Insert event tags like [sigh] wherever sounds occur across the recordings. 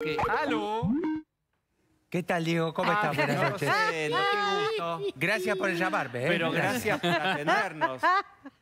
¿Qué? ¡Aló! ¿Qué tal, Diego? ¿Cómo ah, estás? Buenas noches. gusto. Gracias por llamarme. ¿eh? Pero gracias por atendernos. [laughs]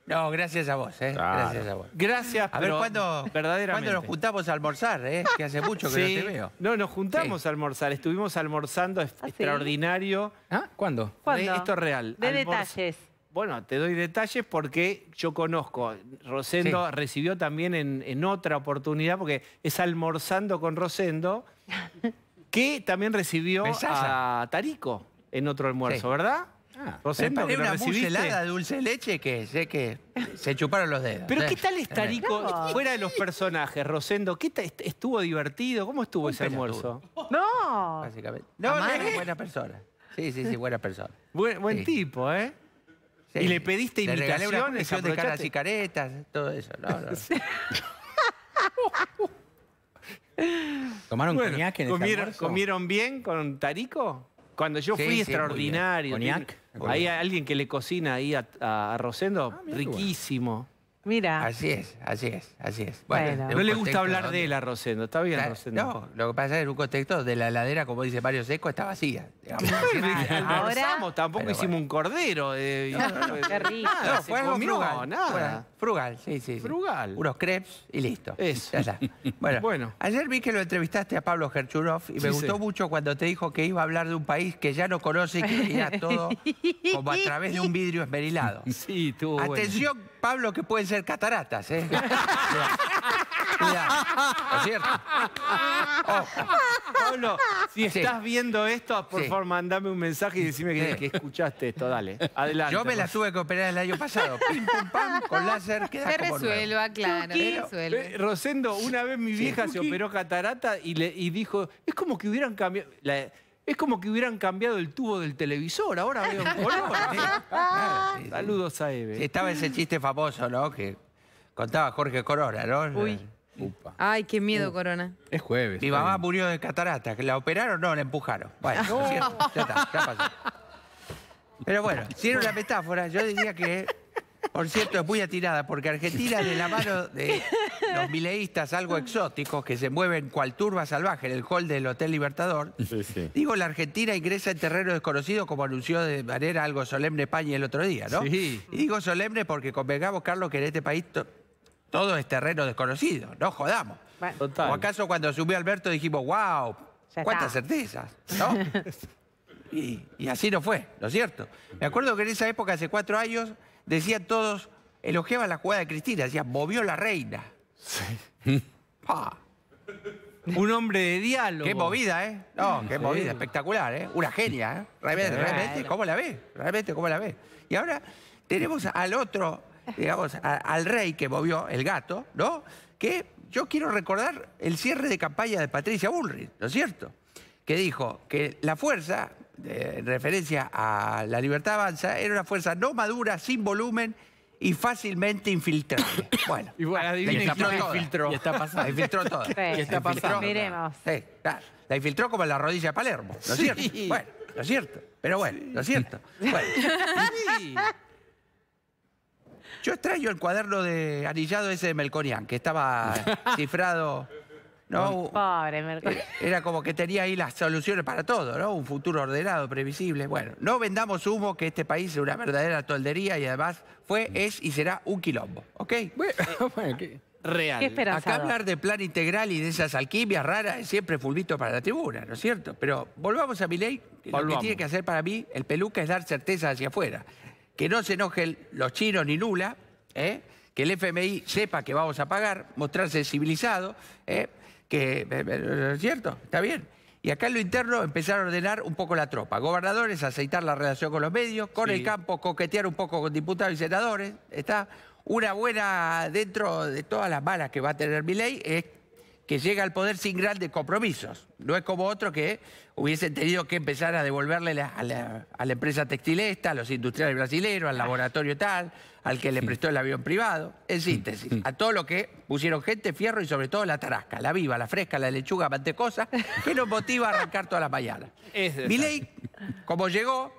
No, gracias a vos, ¿eh? Gracias a vos. Gracias, A ver, pero ¿cuándo, ¿cuándo, nos juntamos a almorzar, ¿eh? Que hace mucho que no te veo. No, nos juntamos a almorzar. Estuvimos almorzando, ¿Ah, extraordinario. ¿Ah? ¿Cuándo? ¿Cuándo? Esto es real. De detalles. Bueno, te doy detalles porque yo conozco. Rosendo recibió también en, otra oportunidad, porque es almorzando con Rosendo, [laughs] que también recibió a Tarico en otro almuerzo, ¿verdad? Ah, Rosendo, que una de dulce leche que sé que se chuparon los dedos. Pero ¿qué tal es Tarico fuera de los personajes, Rosendo? ¿Qué ¿Estuvo divertido? ¿Cómo estuvo ese almuerzo? No. Básicamente. No, no, buena persona. Sí, sí, sí, buena persona. Buen, tipo, ¿eh? Y le pediste le invitaciones. de caras y caretas, todo eso. [laughs] [laughs] ¿Tomaron en el comieron, ¿Comieron bien con Tarico? Cuando yo fui extraordinario. Hay alguien que le cocina ahí a, Rosendo, ah, riquísimo. Mira. Así es, así es, así es. Bueno, No le gusta hablar de él a Rosendo, está bien Rosendo. No, lo que pasa es que en un contexto de la heladera, como dice Mario Seco, está vacía. Ahora... tampoco hicimos un cordero. Eh, no, no, fue frugal. frugal, sí, sí, Frugal. Unos crepes y listo. Eso. Ya [laughs] Bueno, ayer vi que lo entrevistaste a Pablo Gerchurov y me gustó mucho cuando te dijo que iba a hablar de un país que ya no conoce y que veía todo [laughs] como a través de un vidrio esmerilado. Sí, tú. Atención, Pablo, que puede ser cataratas, ¿eh? ¿Es cierto? Pablo, si estás viendo esto, por favor, mandame un mensaje y decime que, escuchaste esto. Dale, adelante. Yo me la tuve que operar el año pasado. Pim, con láser, queda resuelva, claro, Rosendo, una vez mi vieja se operó catarata y, le, y dijo, es como que hubieran cambiado... la- es como que hubieran cambiado el tubo del televisor, ahora veo un color. [laughs] ¿eh? Ah, Saludos a Eve. estaba ese chiste famoso, ¿no? Que contaba Jorge Corona, ¿no? Uy. Ay, qué miedo, Corona. Es jueves. Mi mamá murió de catarata. ¿La operaron? No, la empujaron. Bueno, cierto. ya está, ya pasó. Pero bueno, era la metáfora. Yo diría que por cierto, es muy atirada, porque Argentina de la mano de los mileístas algo exóticos que se mueven cual turba salvaje en el hall del Hotel Libertador, digo, la Argentina ingresa en terreno desconocido, como anunció de manera algo solemne España el otro día, ¿no? Sí. Y digo solemne porque convengamos, Carlos, que en este país todo es terreno desconocido, no jodamos. ¿O acaso cuando subió Alberto dijimos, wow, cuántas certezas, ¿no? [laughs] y, así no fue, ¿no es cierto? Me acuerdo que en esa época, hace cuatro años, decían todos, elogiaban la jugada de Cristina, decía movió la reina. Sí. [laughs] Un hombre de diálogo. Qué movida, ¿eh? No, qué movida, espectacular, ¿eh? Una genia, ¿eh? Realmente, ¿cómo la ve? Realmente, ¿cómo la ve? Y ahora tenemos al otro, digamos, al rey que movió, el gato, ¿no? Que yo quiero recordar el cierre de campaña de Patricia Bullrich, ¿no es cierto? Que dijo que la fuerza ...en referencia a la libertad avanza, era una fuerza no madura, sin volumen y fácilmente infiltrable. [coughs] bueno, la infiltró está La infiltró todo? Miremos. la, infiltró como en la rodilla de Palermo, ¿no es cierto? Bueno, ¿no es cierto? Pero bueno, ¿no es cierto? Yo extraño el cuaderno de anillado ese de Melconian, que estaba [laughs] cifrado eh, era como que tenía ahí las soluciones para todo, ¿no? Un futuro ordenado, previsible. Bueno, no vendamos humo, que este país es una verdadera toldería y además fue, es y será un quilombo, ¿ok? [laughs] Real. Acá hablar de plan integral y de esas alquimias raras es siempre fulvito para la tribuna, ¿no es cierto? Pero volvamos a mi ley. Lo que tiene que hacer para mí el peluca es dar certeza hacia afuera. Que no se enojen los chinos ni Lula, ¿eh? que el FMI sepa que vamos a pagar, mostrarse civilizado, ¿eh? que eh, eh, es cierto, está bien. Y acá en lo interno empezar a ordenar un poco la tropa. Gobernadores, aceitar la relación con los medios, con el campo, coquetear un poco con diputados y senadores. Está una buena, dentro de todas las malas que va a tener mi ley, es que llega al poder sin de compromisos. No es como otro que hubiesen tenido que empezar a devolverle a, la, empresa textil esta, a los industriales brasileños, al laboratorio tal, al que le prestó el avión privado. En síntesis, a todo lo que pusieron gente, fierro y sobre todo la tarasca, la viva, la fresca, la lechuga mantecosa, que nos motiva a arrancar todas las mañanas. [laughs] Miley, como llegó,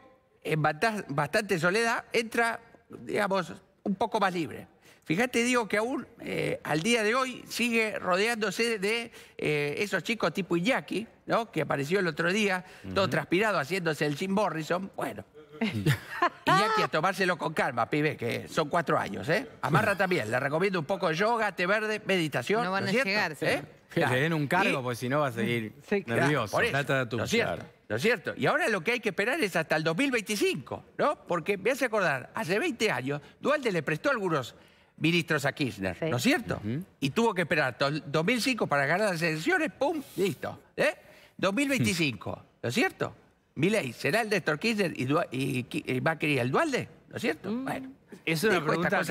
en bastante soledad, entra, digamos, un poco más libre. Fíjate, digo que aún eh, al día de hoy sigue rodeándose de eh, esos chicos tipo Iñaki, ¿no? Que apareció el otro día, todo transpirado, haciéndose el Jim Morrison. Bueno. [laughs] Iñaki a tomárselo con calma, pibe, que son cuatro años, ¿eh? Amarra [laughs] también, le recomiendo un poco de yoga, té verde, meditación. No van a cierto? ¿Eh? Que le den un cargo, porque si no va a seguir nervioso. Eso, de tu ¿no cierto? ¿No es cierto? Y ahora lo que hay que esperar es hasta el 2025, ¿no? Porque me hace acordar, hace 20 años, Dualde le prestó algunos ministros a Kirchner, ¿no es cierto? Y tuvo que esperar 2005 para ganar las elecciones, ¡pum! Listo. ¿Eh? 2025, ¿no es cierto? Milei será el de Kirchner y, va a querer el dualde, ¿no es cierto? Mm. Bueno. Es una pregunta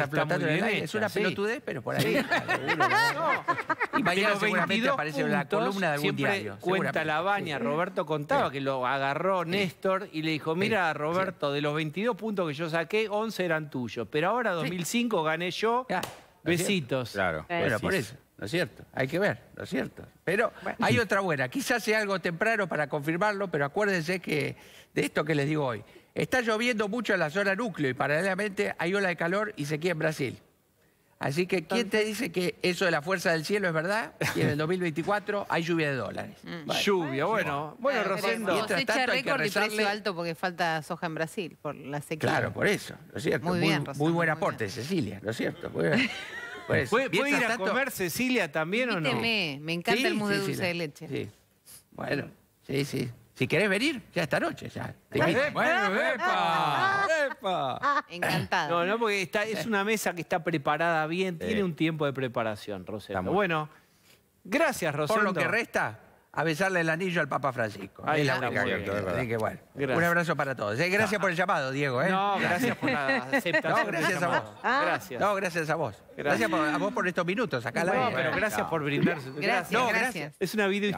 Es una pelotudez, pero por ahí. [laughs] Y mañana seguramente aparece la columna de algún diario. cuenta la baña. Roberto contaba que lo agarró Néstor y le dijo, mira, Roberto, de los 22 puntos que yo saqué, 11 eran tuyos. Pero ahora, 2005, gané yo. Ah, besitos. Claro. Eh, bueno, por eso. ¿No es cierto? Hay que ver, ¿no es cierto? Pero hay otra buena. Quizás sea algo temprano para confirmarlo, pero acuérdense que de esto que les digo hoy. Está lloviendo mucho en la zona núcleo y paralelamente hay ola de calor y sequía en Brasil. Así que, ¿quién te dice que eso de la fuerza del cielo es verdad? Y en el 2024 hay lluvia de dólares. Mm. Lluvia, bueno. Bueno, Rosendo. Mientras tanto, hay que precio alto porque falta soja en Brasil por la sequía. Claro, por eso, cierto? Muy, bien, Rosendo, Muy buen aporte, Cecilia, ¿no es cierto? Pues, ir a comer Cecilia también o no? me encanta el mousse de dulce de leche. Sí, bueno, sí, sí. Si querés venir, ya esta noche, ya. Bueno, Encantado. No, no, porque está, es una mesa que está preparada bien, tiene un tiempo de preparación, Rosendo. Bueno, gracias, Rosendo. Por lo que resta, a besarle el anillo al Papa Francisco. es la única que, Así que bueno, un abrazo para todos. ¿eh? gracias por el llamado, Diego. ¿eh? No, gracias por la [laughs] No, gracias a vos. Gracias. No, gracias a vos. Gracias, por, a vos por estos minutos acá. No, pero gracias por brindar. Gracias, gracias. Es una video